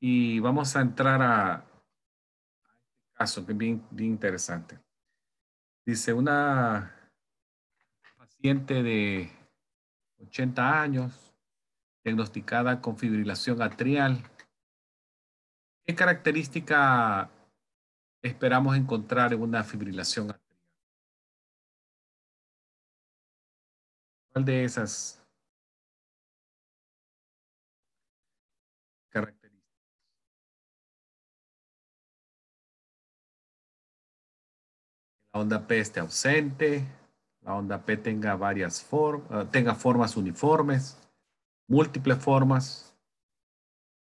y vamos a entrar a, este caso que es bien, interesante. Dice una paciente de 80 años, diagnosticada con fibrilación atrial. ¿Qué característica esperamos encontrar en una fibrilación atrial? ¿Cuál de esas onda P esté ausente, la onda P tenga varias formas, eh, tenga formas uniformes, múltiples formas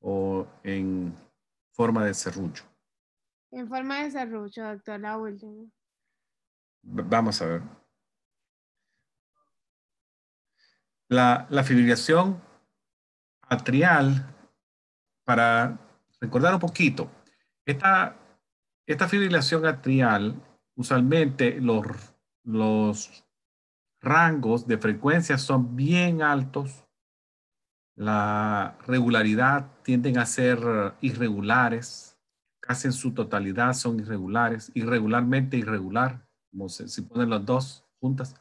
o en forma de serrucho. En forma de serrucho, doctor, la Vamos a ver. La, la fibrilación atrial, para recordar un poquito, esta, esta fibrilación atrial usualmente los, los rangos de frecuencia son bien altos, la regularidad tienden a ser irregulares, casi en su totalidad son irregulares, irregularmente irregular, como se, si ponen las dos juntas.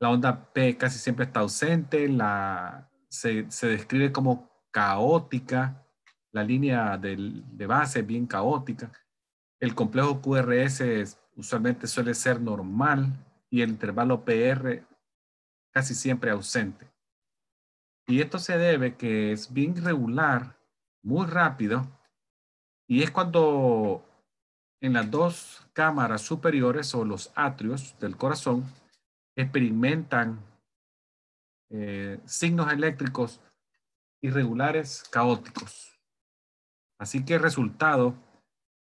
La onda P casi siempre está ausente, la, se, describe como caótica, la línea de base es bien caótica. El complejo QRS es usualmente suele ser normal y el intervalo PR casi siempre ausente. Y esto se debe que es bien regular, muy rápido, y es cuando en las dos cámaras superiores o los atrios del corazón experimentan eh, signos eléctricos irregulares caóticos. Así que el resultado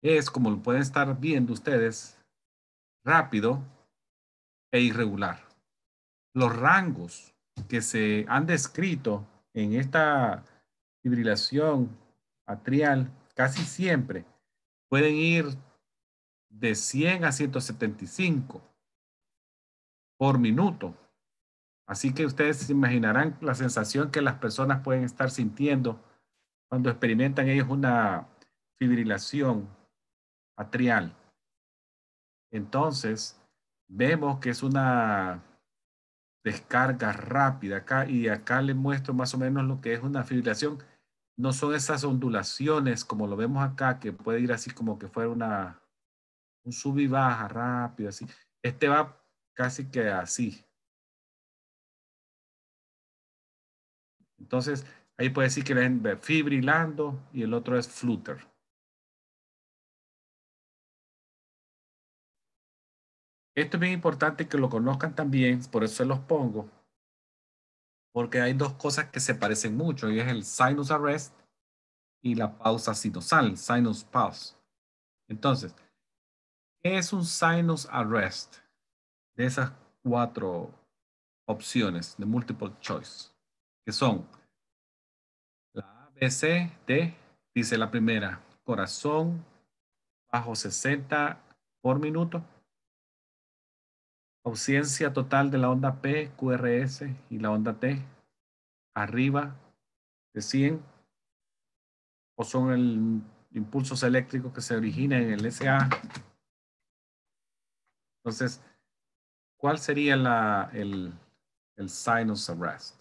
es, como lo pueden estar viendo ustedes, rápido e irregular. Los rangos que se han descrito en esta fibrilación atrial casi siempre pueden ir de 100 a 175 por minuto. Así que ustedes se imaginarán la sensación que las personas pueden estar sintiendo cuando experimentan ellos una fibrilación atrial. Entonces, vemos que es una descarga rápida acá y acá le muestro más o menos lo que es una fibrilación. No son esas ondulaciones como lo vemos acá que puede ir así como que fuera una un sub y baja rápido así. Este va casi que así. Entonces, ahí puede decir que es fibrilando y el otro es flutter. Esto es bien importante que lo conozcan también, por eso se los pongo, porque hay dos cosas que se parecen mucho y es el sinus arrest y la pausa sinusal, sinus pause. Entonces, ¿qué es un sinus arrest? De esas cuatro opciones de multiple choice, que son la A, D, dice la primera, corazón bajo 60 por minuto, ausencia total de la onda P, QRS y la onda T, arriba de 100, o son el impulsos eléctricos que se originan en el SA. Entonces, ¿cuál sería la, el, el sinus arrest?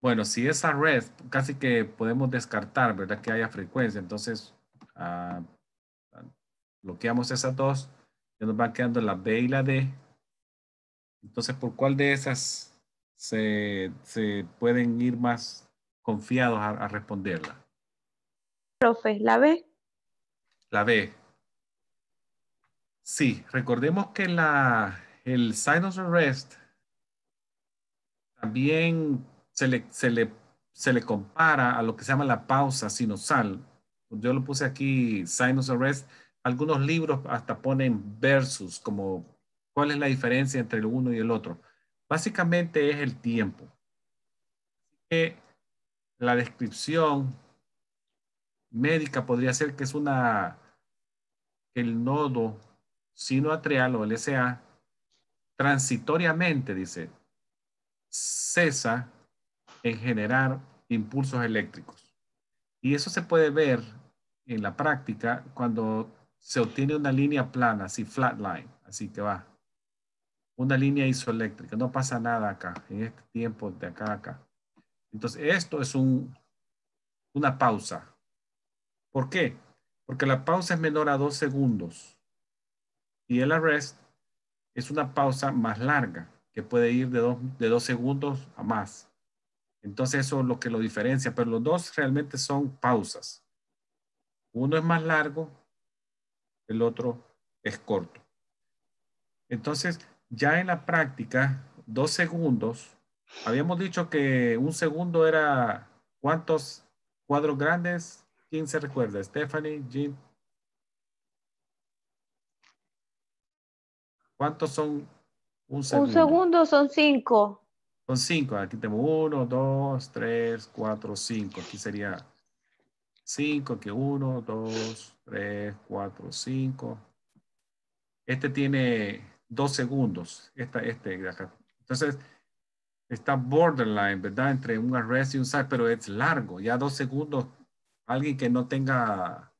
Bueno, si es arrest, casi que podemos descartar, ¿verdad? Que haya frecuencia. Entonces, ah, bloqueamos esas dos ya nos van quedando la B y la D. Entonces, ¿por cuál de esas se, pueden ir más confiados a, responderla? Profe, la B. La B. Sí, recordemos que la, el sinus arrest también se se, le, se le compara a lo que se llama la pausa sinusal. Yo lo puse aquí, sinus arrest, algunos libros hasta ponen versus, como cuál es la diferencia entre el uno y el otro. Básicamente es el tiempo. la descripción médica podría ser que es una, el nodo sinoatrial o el SA transitoriamente, dice, cesa en generar impulsos eléctricos. Y eso se puede ver en la práctica cuando se obtiene una línea plana, así flat line, así que va. Una línea isoeléctrica, no pasa nada acá, en este tiempo de acá a acá. Entonces, esto es un, una pausa. ¿Por qué? Porque la pausa es menor a dos segundos. Y el arrest es una pausa más larga, que puede ir de de dos segundos a más. Entonces, eso es lo que lo diferencia, pero los dos realmente son pausas. Uno es más largo el otro es corto. Entonces, ya en la práctica, dos segundos, habíamos dicho que un segundo era cuántos cuadros grandes, ¿quién se recuerda? Stephanie, Jim. ¿Cuántos son un segundo? Un segundo son cinco. Son cinco, aquí tengo uno, dos, tres, cuatro, cinco. Aquí sería 5, que 1, 2, 3, 4, 5. Este tiene 2 segundos, esta, este Entonces, está borderline, ¿verdad? Entre un arrest y un site, pero es largo. Ya 2 segundos, alguien que no tenga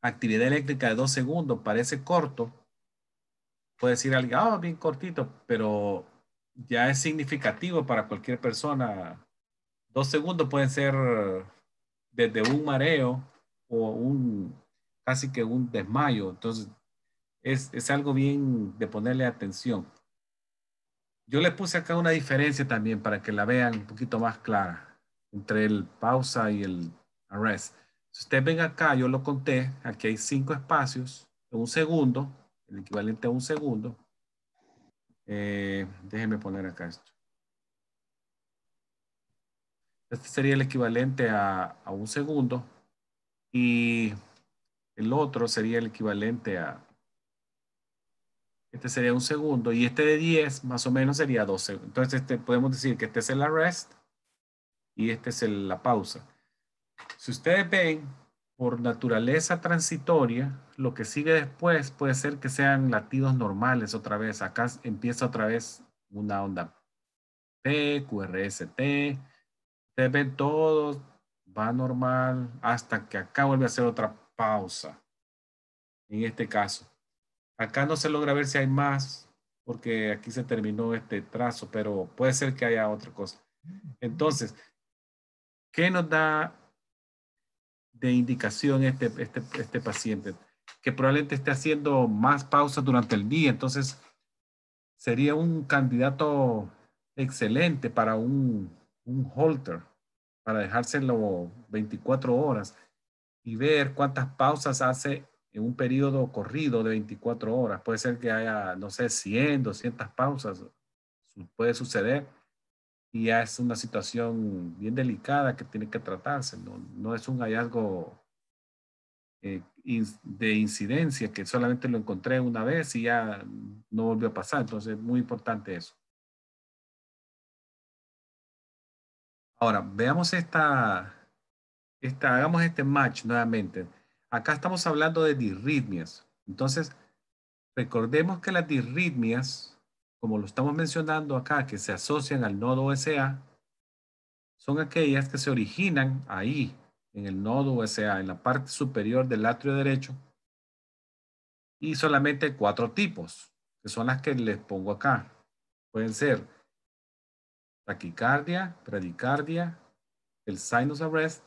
actividad eléctrica de 2 segundos, parece corto. Puede decir alguien, ah, bien cortito, pero ya es significativo para cualquier persona. Dos segundos pueden ser desde un mareo o un casi que un desmayo. Entonces, es, algo bien de ponerle atención. Yo le puse acá una diferencia también para que la vean un poquito más clara entre el pausa y el arrest. Si ustedes ven acá, yo lo conté, aquí hay cinco espacios, un segundo, el equivalente a un segundo. Eh, déjenme poner acá esto. Este sería el equivalente a, a un segundo y el otro sería el equivalente a, este sería un segundo y este de 10 más o menos sería 12. Entonces este, podemos decir que este es el arrest y este es la pausa. Si ustedes ven, por naturaleza transitoria, lo que sigue después puede ser que sean latidos normales otra vez. Acá empieza otra vez una onda P, QRST, se ven todo, va normal, hasta que acá vuelve a hacer otra pausa. En este caso. Acá no se logra ver si hay más, porque aquí se terminó este trazo, pero puede ser que haya otra cosa. Entonces, ¿qué nos da de indicación este, este, este paciente? Que probablemente esté haciendo más pausas durante el día, entonces sería un candidato excelente para un, un holter para dejárselo 24 horas y ver cuántas pausas hace en un periodo corrido de 24 horas. Puede ser que haya, no sé, 100, 200 pausas. Puede suceder. Y ya es una situación bien delicada que tiene que tratarse. No, no es un hallazgo eh, de incidencia que solamente lo encontré una vez y ya no volvió a pasar. Entonces es muy importante eso. Ahora, veamos esta, hagamos este match nuevamente. Acá estamos hablando de disritmias. Entonces, recordemos que las disritmias, como lo estamos mencionando acá, que se asocian al nodo OSA. son aquellas que se originan ahí, en el nodo SA, en la parte superior del atrio derecho. Y solamente cuatro tipos, que son las que les pongo acá. Pueden ser taquicardia, bradicardia, el sinus arrest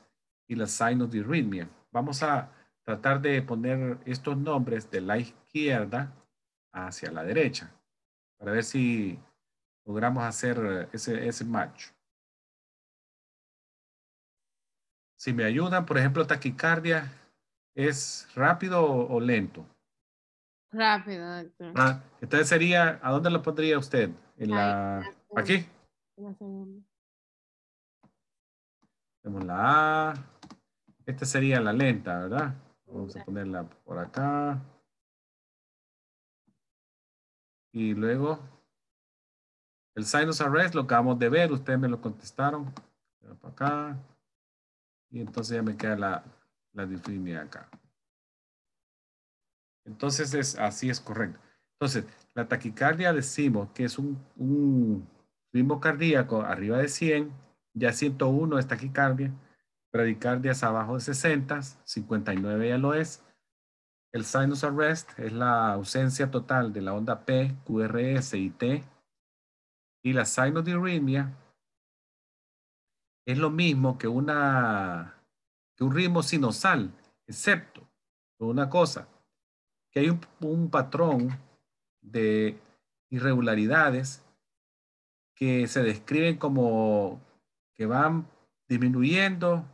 y la sinus arrhythmia. Vamos a tratar de poner estos nombres de la izquierda hacia la derecha para ver si logramos hacer ese, match. Si me ayudan, por ejemplo, taquicardia, ¿es rápido o, lento? Rápido, doctor. Ah, entonces sería, ¿a dónde lo pondría usted? ¿En la, ¿Aquí? Vemos Tenemos la A. Esta sería la lenta, ¿verdad? Vamos a ponerla por acá. Y luego, el sinus arrest lo acabamos de ver, ustedes me lo contestaron. Para acá. Y entonces ya me queda la, la acá. Entonces, es, así es correcto. Entonces, la taquicardia decimos que es un, un ritmo cardíaco arriba de 100, ya 101 es taquicardia, bradicardias abajo de 60, 59 ya lo es. El sinus arrest es la ausencia total de la onda P, QRS y T. Y la diurimia es lo mismo que, una, que un ritmo sinusal, excepto una cosa, que hay un patrón de irregularidades que se describen como que van disminuyendo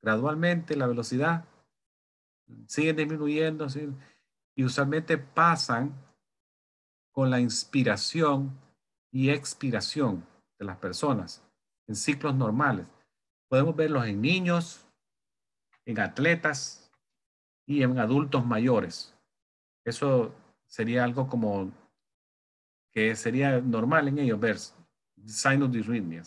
gradualmente la velocidad, siguen disminuyendo y usualmente pasan con la inspiración y expiración de las personas en ciclos normales. Podemos verlos en niños, en atletas y en adultos mayores. Eso sería algo como que sería normal en ellos ver signos de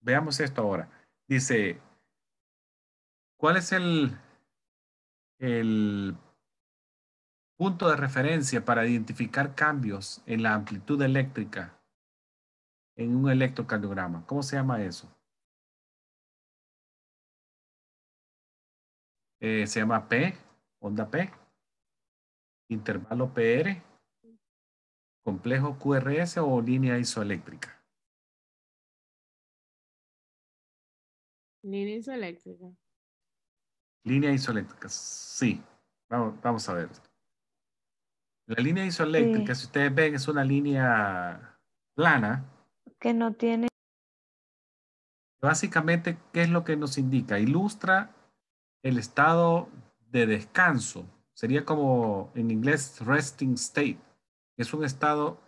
Veamos esto ahora. Dice, ¿cuál es el, el punto de referencia para identificar cambios en la amplitud eléctrica en un electrocardiograma. ¿Cómo se llama eso? Eh, se llama P onda P, intervalo PR, complejo QRS o línea isoeléctrica. Línea isoeléctrica. Línea isoeléctrica, sí. Vamos, a ver. La línea isoeléctrica, si ustedes ven, es una línea plana. Que no tiene. Básicamente, ¿qué es lo que nos indica? Ilustra el estado de descanso. Sería como en inglés resting state. Es un estado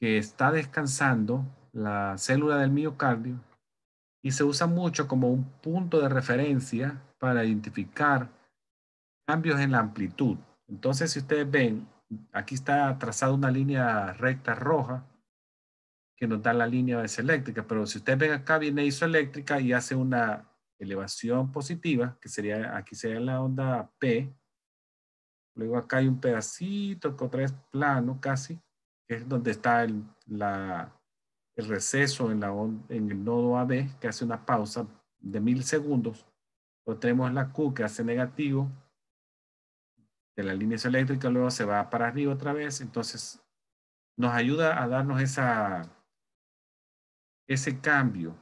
que está descansando la célula del miocardio y se usa mucho como un punto de referencia para identificar cambios en la amplitud. Entonces, si ustedes ven, aquí está trazada una línea recta roja que nos da la línea eléctrica pero si ustedes ven acá viene isoeléctrica y hace una elevación positiva, que sería, aquí sería la onda P. Luego acá hay un pedacito que otra vez plano casi, que es donde está el, receso en, la en el nodo AB, que hace una pausa de mil segundos. Luego tenemos la Q que hace negativo de la línea eléctrica, luego se va para arriba otra vez. Entonces, nos ayuda a darnos esa, ese cambio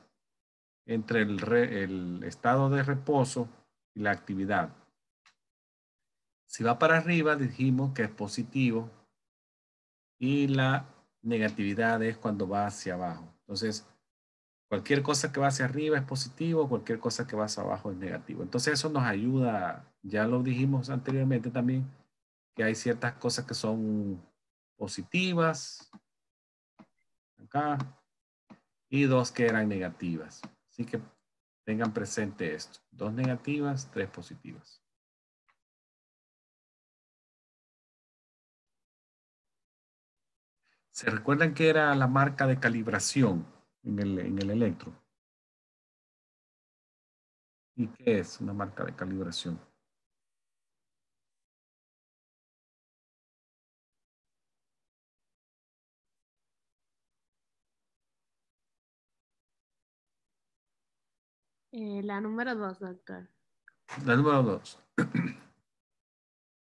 entre el, estado de reposo y la actividad. Si va para arriba, dijimos que es positivo y la negatividad es cuando va hacia abajo. Entonces, cualquier cosa que va hacia arriba es positivo, cualquier cosa que va hacia abajo es negativo. Entonces, eso nos ayuda, ya lo dijimos anteriormente también, que hay ciertas cosas que son positivas, acá, y dos que eran negativas. Así que tengan presente esto. Dos negativas, tres positivas. ¿Se recuerdan que era la marca de calibración en el, en el electro? ¿Y qué es una marca de calibración? Eh, la número dos, doctor. La número dos.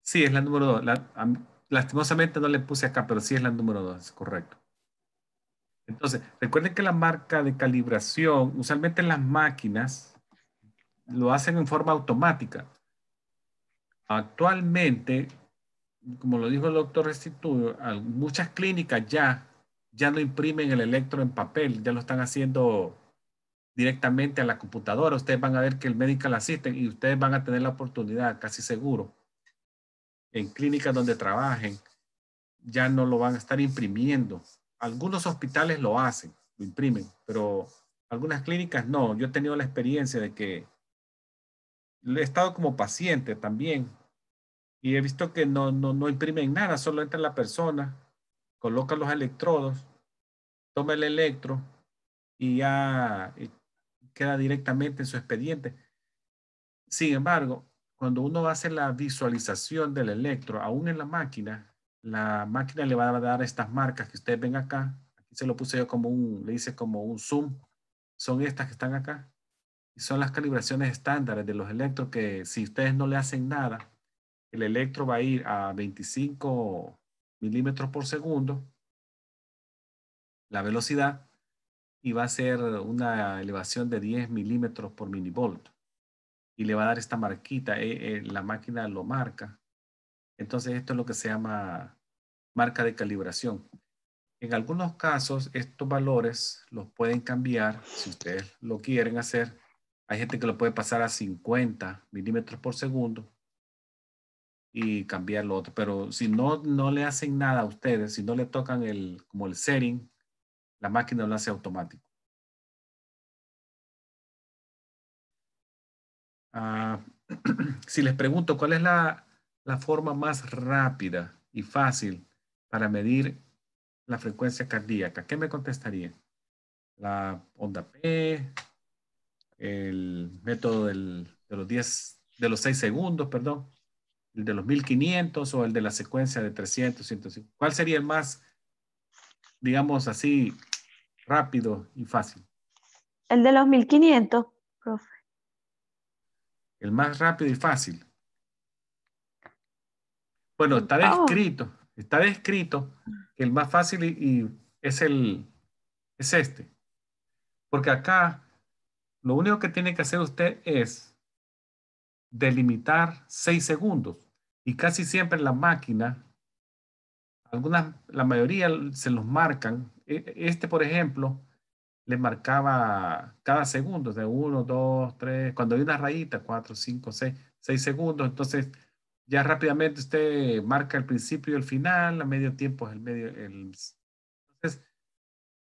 sí, es la número dos. lastimosamente no le puse acá, pero sí es la número dos, es correcto. Entonces, recuerden que la marca de calibración, usualmente las máquinas lo hacen en forma automática. Actualmente, como lo dijo el doctor Restituyo, muchas clínicas ya, ya no imprimen el electro en papel, ya lo están haciendo directamente a la computadora. Ustedes van a ver que el médico la asiste y ustedes van a tener la oportunidad, casi seguro, en clínicas donde trabajen, ya no lo van a estar imprimiendo. Algunos hospitales lo hacen, lo imprimen, pero algunas clínicas no. Yo he tenido la experiencia de que he estado como paciente también y he visto que no, no, imprimen nada, solo entra la persona, coloca los electrodos, toma el electro y ya queda directamente en su expediente. Sin embargo, cuando uno hace la visualización del electro, aún en la máquina, la máquina le va a dar estas marcas que ustedes ven acá. Aquí se lo puse yo como un, le hice como un zoom. Son estas que están acá. Y son las calibraciones estándares de los electros que si ustedes no le hacen nada, el electro va a ir a 25 milímetros por segundo, la velocidad, y va a ser una elevación de 10 milímetros por minivolt Y le va a dar esta marquita, eh, eh, la máquina lo marca. Entonces esto es lo que se llama marca de calibración. En algunos casos estos valores los pueden cambiar si ustedes lo quieren hacer. Hay gente que lo puede pasar a 50 milímetros por segundo y cambiarlo otro. Pero si no, no le hacen nada a ustedes, si no le tocan el, como el setting, la máquina lo hace automático. Ah, si les pregunto cuál es la, forma más rápida y fácil para medir la frecuencia cardíaca, ¿qué me contestaría? La onda P, el método de los 10, de los 6 segundos, perdón, el de los 1500 o el de la secuencia de 300, 150. ¿Cuál sería el más, digamos así, rápido y fácil? El de los 1500, profe. El más rápido y fácil. Bueno, está oh. descrito, está descrito que el más fácil y, es el es este. Porque acá lo único que tiene que hacer usted es delimitar 6 segundos. Y casi siempre la máquina, algunas, la mayoría se los marcan e, este, por ejemplo, le marcaba cada segundo, de 1, 2, 3, cuando hay una rayita, cuatro cinco seis 6 segundos, entonces ya rápidamente usted marca el principio y el final, a medio tiempo es el medio, el, entonces,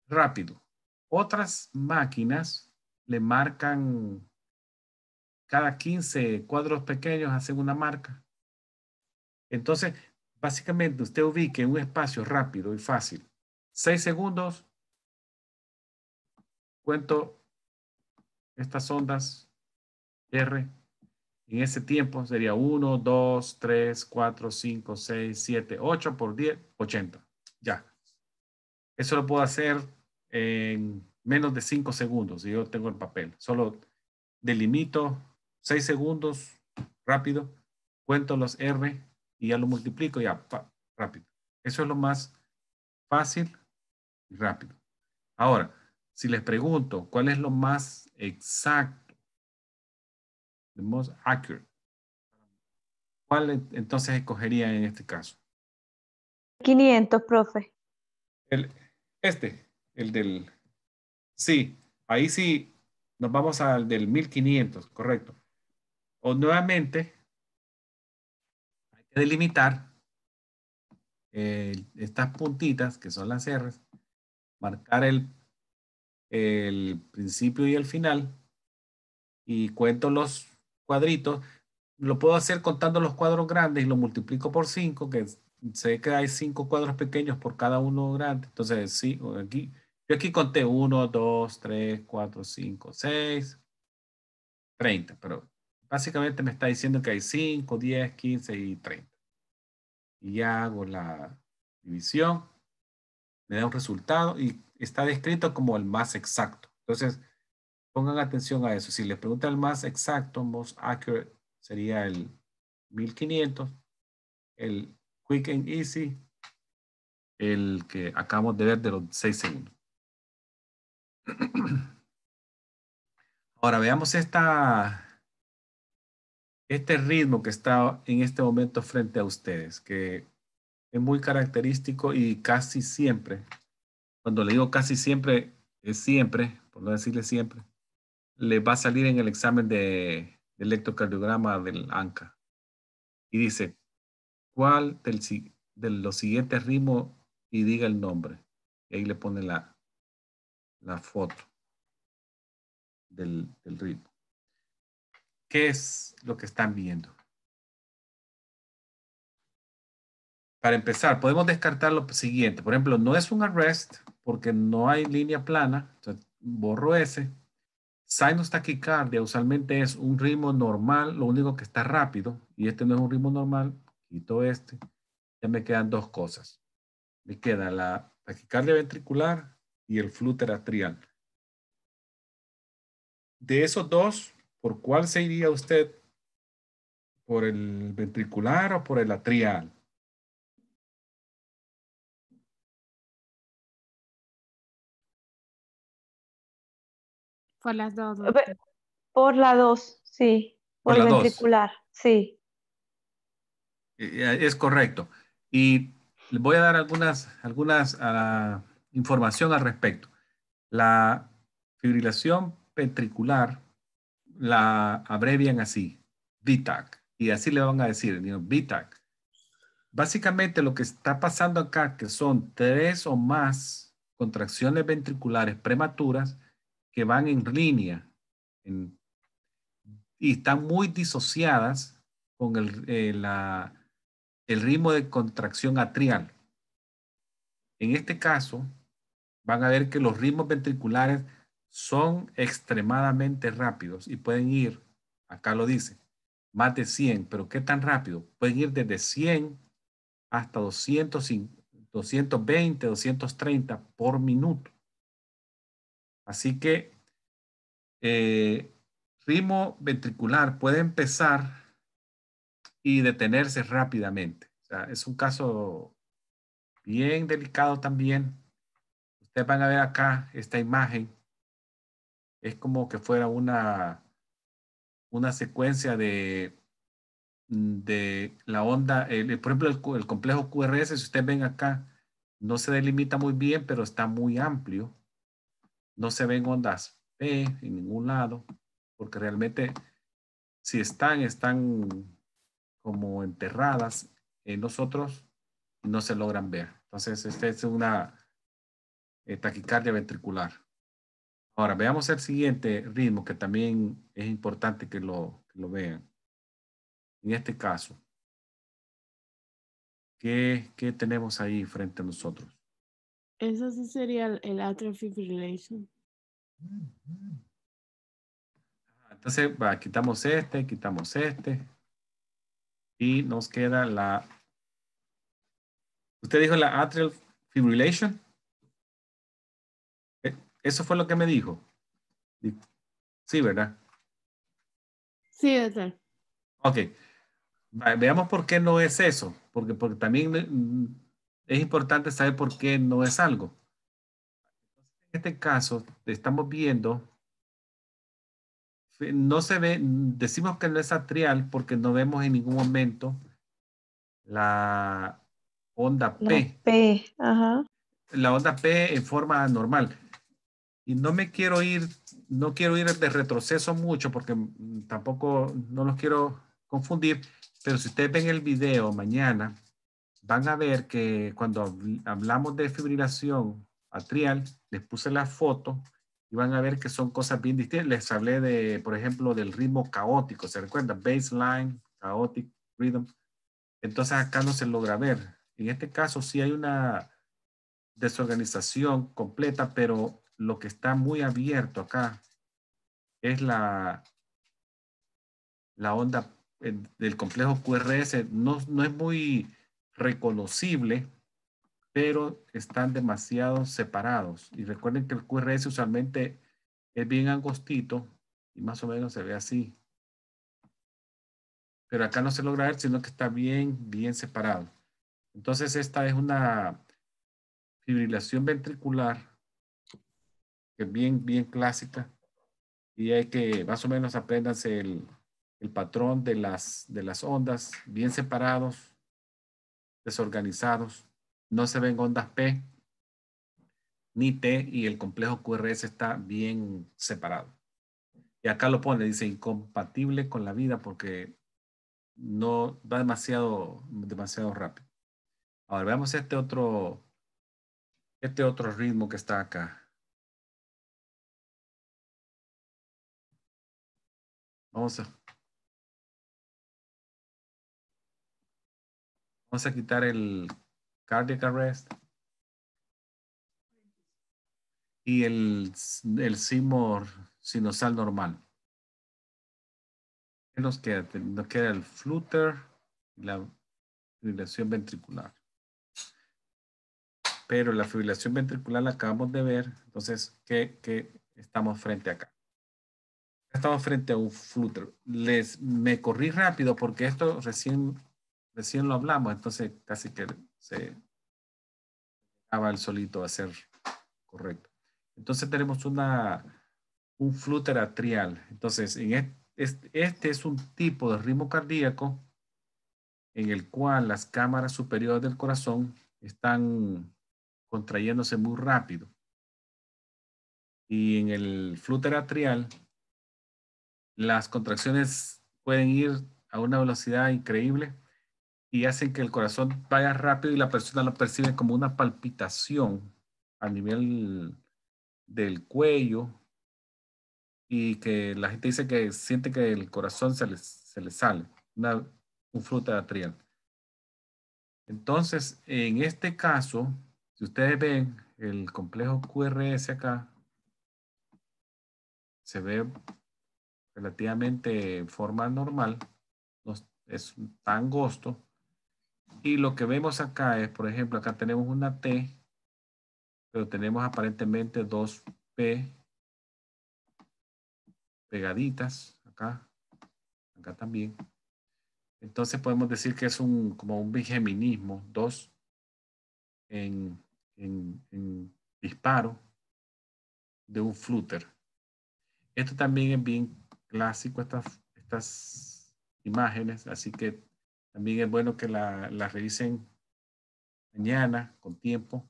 rápido. Otras máquinas le marcan cada 15 cuadros pequeños, hacen una marca. Entonces, básicamente usted ubique un espacio rápido y fácil 6 segundos. Cuento estas ondas R. En ese tiempo sería 1, 2, 3, 4, 5, 6, 7, 8 por 10, 80. Ya. Eso lo puedo hacer en menos de 5 segundos yo tengo el papel. Solo delimito 6 segundos rápido, cuento los R y ya lo multiplico, ya, rápido. Eso es lo más fácil rápido. Ahora, si les pregunto, ¿cuál es lo más exacto? The most accurate. ¿Cuál entonces escogería en este caso? 500, profe. este, el del... Sí, ahí sí nos vamos al del 1500, correcto. O nuevamente, hay que delimitar eh, estas puntitas que son las R's marcar el, el principio y el final y cuento los cuadritos. Lo puedo hacer contando los cuadros grandes y lo multiplico por 5, que sé que hay 5 cuadros pequeños por cada uno grande. Entonces, sí, aquí, yo aquí conté 1, 2, 3, 4, 5, 6, 30, pero básicamente me está diciendo que hay 5, 10, 15 y 30. Y ya hago la división me da un resultado y está descrito como el más exacto. Entonces, pongan atención a eso. Si les preguntan el más exacto, most accurate, sería el 1500, el quick and easy, el que acabamos de ver de los 6 segundos. Ahora veamos esta, este ritmo que está en este momento frente a ustedes, que muy característico y casi siempre, cuando le digo casi siempre, es siempre, por no decirle siempre, le va a salir en el examen de, electrocardiograma del ANCA. Y dice, ¿cuál del, de los siguientes ritmos? Y diga el nombre. Y ahí le pone la, la foto del ritmo. ¿Qué es lo que están viendo? para empezar, podemos descartar lo siguiente. Por ejemplo, no es un arrest porque no hay línea plana. borro ese. Sinus taquicardia usualmente es un ritmo normal, lo único que está rápido, y este no es un ritmo normal, quito este, ya me quedan dos cosas. Me queda la taquicardia ventricular y el flúter atrial. De esos dos, ¿por cuál se iría usted? ¿Por el ventricular o por el atrial? Por las dos. Por la dos, sí. Por, ventricular, sí. Eh, eh, es correcto. Y les voy a dar algunas, algunas ah, información al respecto. La fibrilación ventricular la abrevian así, VTAC, y así le van a decir, VTAC. Básicamente lo que está pasando acá, que son tres o más contracciones ventriculares prematuras que van en línea y están muy disociadas con el, eh, el ritmo de contracción atrial. En este caso, van a ver que los ritmos ventriculares son extremadamente rápidos y pueden ir, acá lo dice, más de 100, pero ¿qué tan rápido? Pueden ir desde 100 hasta 200, 220, 230 por minuto. Así que eh, ritmo ventricular puede empezar y detenerse rápidamente. O sea, es un caso bien delicado también. Ustedes van a ver acá esta imagen. Es como que fuera una, una secuencia de, de la onda, por ejemplo, el, el complejo QRS, si ustedes ven acá, no se delimita muy bien, pero está muy amplio no se ven ondas P eh, en ningún lado, porque realmente si están, están como enterradas eh, en nosotros no se logran ver. Entonces, esta es una eh, taquicardia ventricular. Ahora, veamos el siguiente ritmo que también es importante que lo, lo vean. En este caso, ¿qué, ¿qué tenemos ahí frente a nosotros? Eso sí sería el, atrial fibrillation. Ah, entonces, quitamos este, quitamos este. Y nos queda la... ¿Usted dijo la atrial fibrillation? Eh, eso fue lo que me dijo. Sí, ¿verdad? Sí, doctor. Ok. Veamos por qué no es eso. Porque, porque también es importante saber por qué no es algo. En este caso, estamos viendo, no se ve, decimos que no es atrial porque no vemos en ningún momento la onda P. La P, ajá. La onda P en forma normal. Y no me quiero ir, no quiero ir de retroceso mucho porque tampoco no los quiero confundir, pero si ustedes ven el video mañana, van a ver que cuando hablamos de fibrilación atrial, les puse la foto y van a ver que son cosas bien distintas. Les hablé de, por ejemplo, del ritmo caótico, ¿se recuerda Baseline, caótico, rhythm. Entonces acá no se logra ver. En este caso sí hay una desorganización completa, pero lo que está muy abierto acá es la, la onda eh, del complejo QRS. No, no es muy reconocible, pero están demasiado separados. Y recuerden que el QRS usualmente es bien angostito y más o menos se ve así. Pero acá no se logra ver, sino que está bien, bien separado. Entonces esta es una fibrilación ventricular que es bien, bien clásica y hay que más o menos aprendas el, el patrón de las, de las ondas bien separados desorganizados, no se ven ondas P ni T y el complejo QRS está bien separado. Y acá lo pone, dice incompatible con la vida porque no va demasiado, demasiado rápido. Ahora veamos este otro, este otro ritmo que está acá. Vamos a Vamos a quitar el cardiac arrest. Y el, el simor sinusal normal. ¿Qué nos queda? Nos queda el flutter y la fibrilación ventricular. Pero la fibrilación ventricular la acabamos de ver. Entonces, ¿qué, estamos frente acá? Estamos frente a un flutter. Les, me corrí rápido porque esto recién recién lo hablamos, entonces casi que se acaba el solito a ser correcto. Entonces tenemos un flúter atrial. Entonces, en este, este es un tipo de ritmo cardíaco en el cual las cámaras superiores del corazón están contrayéndose muy rápido. Y en el flúter atrial, las contracciones pueden ir a una velocidad increíble y hacen que el corazón vaya rápido y la persona lo percibe como una palpitación a nivel del cuello y que la gente dice que siente que el corazón se le se les sale, una, un fruto atrial. Entonces, en este caso, si ustedes ven el complejo QRS acá, se ve relativamente en forma normal, no es tan angosto, y lo que vemos acá es, por ejemplo, acá tenemos una T, pero tenemos aparentemente dos P pegaditas acá, acá también. Entonces podemos decir que es un, como un bigeminismo, dos en, disparo de un flúter. Esto también es bien clásico, estas, estas imágenes, así que también es bueno que la, revisen mañana con tiempo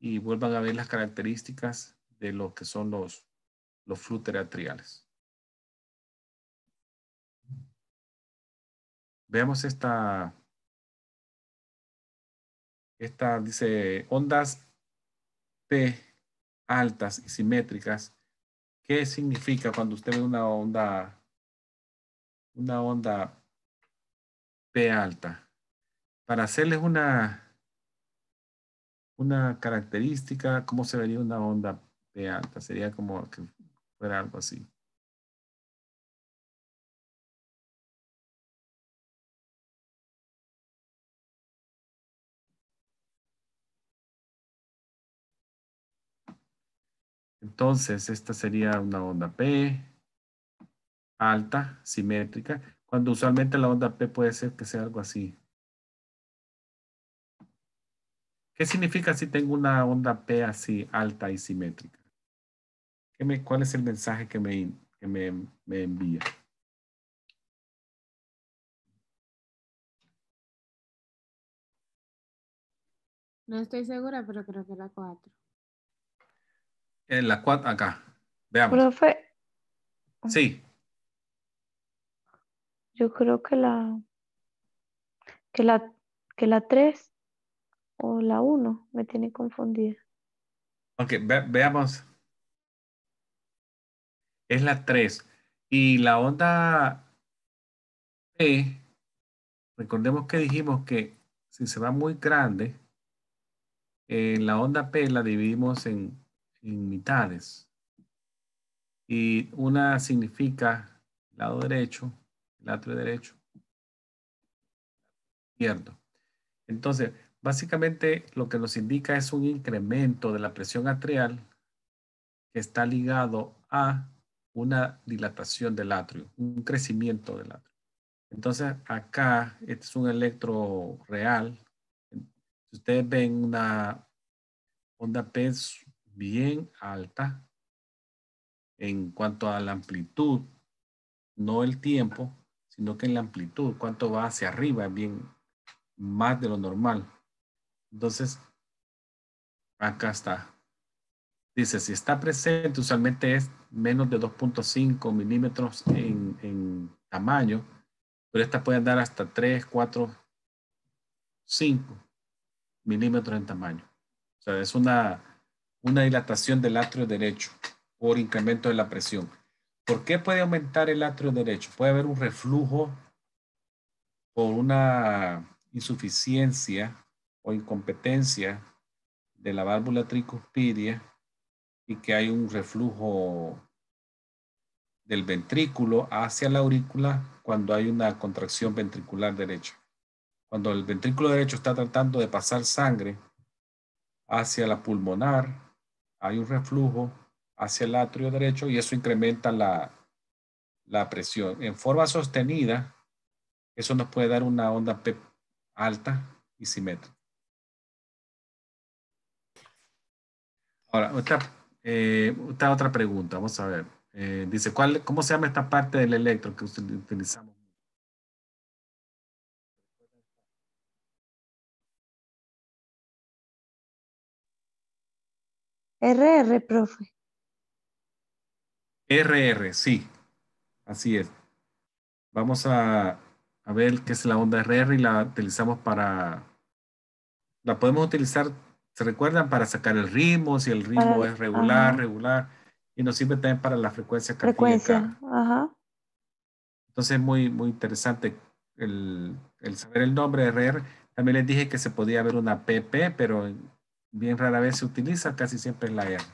y vuelvan a ver las características de lo que son los, los atriales. Veamos esta, esta dice ondas p altas y simétricas. ¿Qué significa cuando usted ve una onda, una onda P alta. Para hacerles una, una característica, ¿cómo se vería una onda P alta? Sería como que fuera algo así. Entonces, esta sería una onda P alta, simétrica. Cuando usualmente la onda P puede ser que sea algo así. ¿Qué significa si tengo una onda P así alta y simétrica? ¿Cuál es el mensaje que me, envía? No estoy segura, pero creo que la 4. En eh, la 4, acá. Veamos. Profe. Sí. Yo creo que la que la que la 3 o la 1 me tiene confundida. Ok, veamos. Es la 3. Y la onda P, recordemos que dijimos que si se va muy grande, eh, la onda P la dividimos en, en mitades. Y una significa lado derecho lateral derecho. Izquierdo. Entonces, básicamente lo que nos indica es un incremento de la presión atrial que está ligado a una dilatación del atrio, un crecimiento del atrio. Entonces, acá, este es un electro real. Si ustedes ven una onda P bien alta en cuanto a la amplitud, no el tiempo, sino que en la amplitud, cuánto va hacia arriba, bien más de lo normal. Entonces, acá está. Dice, si está presente, usualmente es menos de 2.5 milímetros en, tamaño, pero esta puede dar hasta 3, 4, 5 milímetros en tamaño. O sea, es una, una dilatación del atrio derecho por incremento de la presión. ¿Por qué puede aumentar el atrio derecho? Puede haber un reflujo por una insuficiencia o incompetencia de la válvula tricuspidia y que hay un reflujo del ventrículo hacia la aurícula cuando hay una contracción ventricular derecha. Cuando el ventrículo derecho está tratando de pasar sangre hacia la pulmonar, hay un reflujo hacia el atrio derecho y eso incrementa la, presión. En forma sostenida, eso nos puede dar una onda P alta y simétrica. Ahora, otra, eh, otra, pregunta, vamos a ver. Eh, dice, ¿cuál, ¿cómo se llama esta parte del electro que utilizamos? RR, profe. RR, sí. Así es. Vamos a, ver qué es la onda RR y la utilizamos para... La podemos utilizar, ¿se recuerdan? Para sacar el ritmo, si el ritmo es regular, regular. Y nos sirve también para la frecuencia cardíaca. Entonces es muy, muy interesante el, saber el nombre RR. También les dije que se podía ver una PP, pero bien rara vez se utiliza, casi siempre es la R.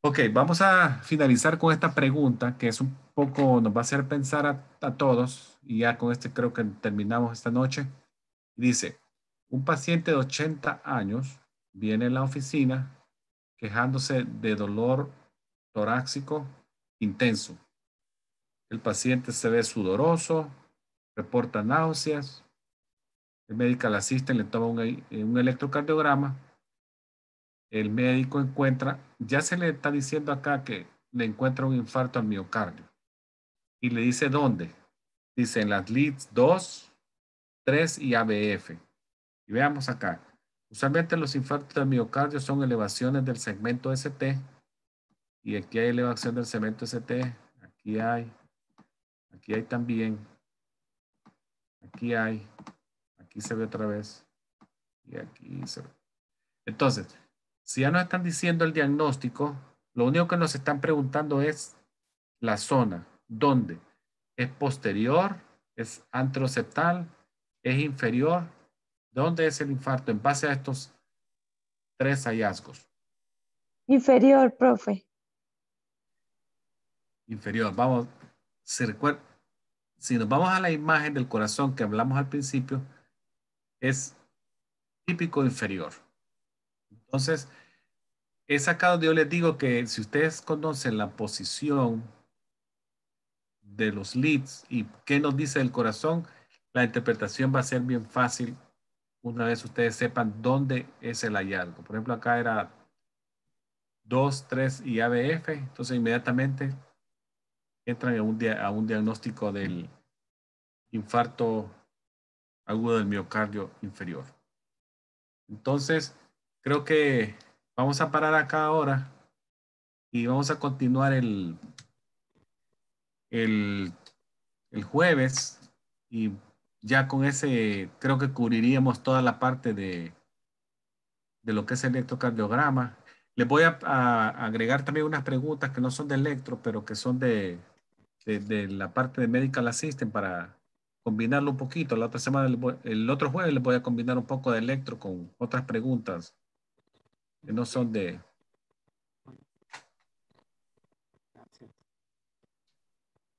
Ok, vamos a finalizar con esta pregunta que es un poco, nos va a hacer pensar a, todos y ya con este creo que terminamos esta noche. Dice, un paciente de 80 años viene a la oficina quejándose de dolor torácico intenso. El paciente se ve sudoroso, reporta náuseas. El médico le asiste, le toma un electrocardiograma el médico encuentra, ya se le está diciendo acá que le encuentra un infarto al miocardio. Y le dice dónde. Dice en las leads 2, 3 y ABF. Y veamos acá. Usualmente los infartos al miocardio son elevaciones del segmento ST. Y aquí hay elevación del segmento ST. Aquí hay. Aquí hay también. Aquí hay. Aquí se ve otra vez. Y aquí se ve. Entonces, si ya nos están diciendo el diagnóstico, lo único que nos están preguntando es la zona, dónde. ¿Es posterior? ¿Es antroceptal? ¿Es inferior? ¿Dónde es el infarto? En base a estos tres hallazgos. Inferior, profe. Inferior. Vamos, si, recuerda, si nos vamos a la imagen del corazón que hablamos al principio, es típico inferior. Entonces, he sacado, yo les digo que si ustedes conocen la posición de los leads y qué nos dice el corazón, la interpretación va a ser bien fácil una vez ustedes sepan dónde es el hallazgo. Por ejemplo, acá era 2, 3 y ABF, entonces inmediatamente entran a un diagnóstico del infarto agudo del miocardio inferior. Entonces, creo que Vamos a parar acá ahora y vamos a continuar el, el, jueves y ya con ese creo que cubriríamos toda la parte de, de lo que es electrocardiograma. Les voy a, agregar también unas preguntas que no son de electro, pero que son de, la parte de Medical Assistant para combinarlo un poquito. La otra semana, el otro jueves les voy a combinar un poco de electro con otras preguntas noção de